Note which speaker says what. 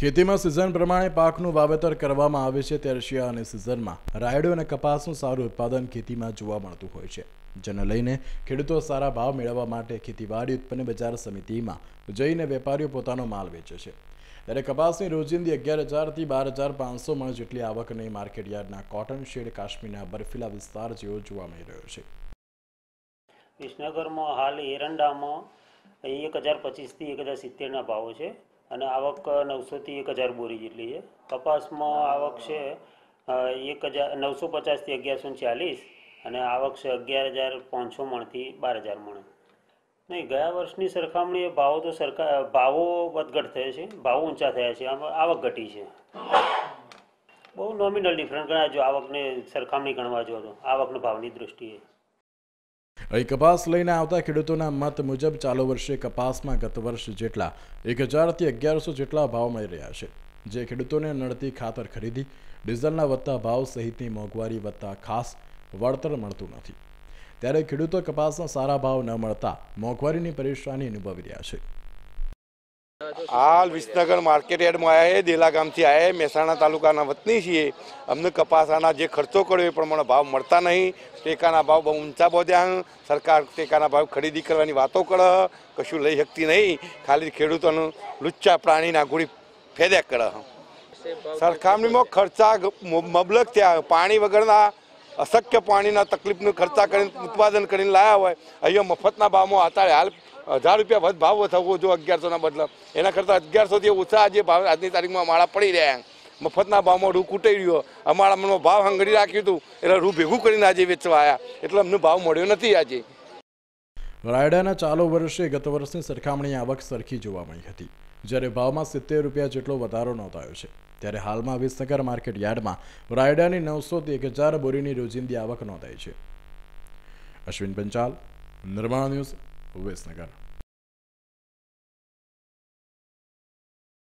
Speaker 1: ખેતીમાં સિઝન પ્રમાણે પાકનું વાવેતર કરવામાં આવે છે ત્યારે અને સિઝનમાં રાયડો અને કપાસનું સારું ઉત્પાદન ખેતીમાં જોવા મળતું હોય છે જેને લઈને ખેડૂતો સારા ભાવ મેળવવા માટે ખેતીવાડી ઉત્પન્ન બજાર સમિતિમાં જઈને વેપારીઓ પોતાનો માલ વેચે છે ત્યારે કપાસની રોજિંદી અગિયાર હજારથી બાર હજાર પાંચસો મણ જેટલી આવકની માર્કેટયાર્ડના કોટન શેડ કાશ્મીરના બરફીલા વિસ્તાર જેવો જોવા મળી રહ્યો છે
Speaker 2: વિસનગરમાં હાલ એરંડામાં એક હજાર પચીસથી એક હજાર સિત્તેરના ભાવો છે અને આવક નવસોથી એક હજાર બોરી જેટલી છે કપાસમાં આવક છે એક હજાર નવસો પચાસથી અગિયારસો ચાલીસ અને આવક છે અગિયાર હજાર પાંચસો મણથી બાર હજાર મણ નહીં ગયા વર્ષની સરખામણીએ ભાવો તો સરકાર ભાવો વધઘટ થયા છે ભાવો ઊંચા થયા છે આમ આવક ઘટી છે બહુ નોમિનલ ડિફરન્સ ગણાય જો આવકને સરખામણી ગણવા જો તો આવકના ભાવની દૃષ્ટિએ
Speaker 1: અહીં કપાસ લઈને આવતા ખેડૂતોના મત મુજબ ચાલુ વર્ષે કપાસમાં ગત વર્ષ જેટલા એક હજારથી અગિયારસો જેટલા ભાવ મળી રહ્યા છે જે ખેડૂતોને નડતી ખાતર ખરીદી ડીઝલના વધતા ભાવ સહિતની મોંઘવારી વધતા ખાસ વળતર મળતું નથી ત્યારે ખેડૂતો કપાસના સારા ભાવ ન મળતા મોંઘવારીની પરેશાની અનુભવી રહ્યા છે
Speaker 3: હાલ વિસનગર માર્કેટ યાર્ડમાં આવ્યા એ દેલા ગામથી આવ્યા મહેસાણા તાલુકાના વતની છીએ અમને કપાસાના જે ખર્ચો કર્યો એ પ્રમાણે ભાવ મળતા નહીં ટેકાના ભાવ બહુ ઊંચા પહોંચ્યા સરકાર ટેકાના ભાવ ખરીદી કરવાની વાતો કરે કશું લઈ શકતી નહીં ખાલી ખેડૂતોનું લુચ્ચા પ્રાણીના નાગુડી ફેદ્યા કરે સરખામણીમાં ખર્ચા મબલક ત્યાં પાણી વગરના અશક્ય પાણીના તકલીફનું ખર્ચા કરીને ઉત્પાદન કરીને લાયા હોય અહીંયા મફતના ભાવમાં અત્યારે હાલ હજાર રૂપિયા વધ ભાવ થવો જો અગિયારસોના બદલે એના કરતાં અગિયારસોથી ઓછા આજે ભાવ આજની તારીખમાં માળા પડી રહ્યા મફતના ભાવમાં રૂ કૂટી રહ્યો અમારા મનમાં ભાવ હંગડી રાખ્યું હતું એટલે રૂ ભેગું કરીને આજે વેચવા આવ્યા એટલે અમને ભાવ મળ્યો નથી આજે
Speaker 1: રાયડાના ચાલુ વર્ષે ગત વર્ષની સરખામણી આવક સરખી જોવા મળી હતી જ્યારે ભાવમાં સિત્તેર રૂપિયા જેટલો વધારો નોંધાયો છે ત્યારે હાલમાં વિસનગર માર્કેટ યાર્ડમાં રાયડાની નવસોથી એક હજાર બોરીની રોજિંદી આવક નોંધાઈ છે અશ્વિન પંચાલ
Speaker 3: નિર્માણ ન્યૂઝ Uvijek snagar.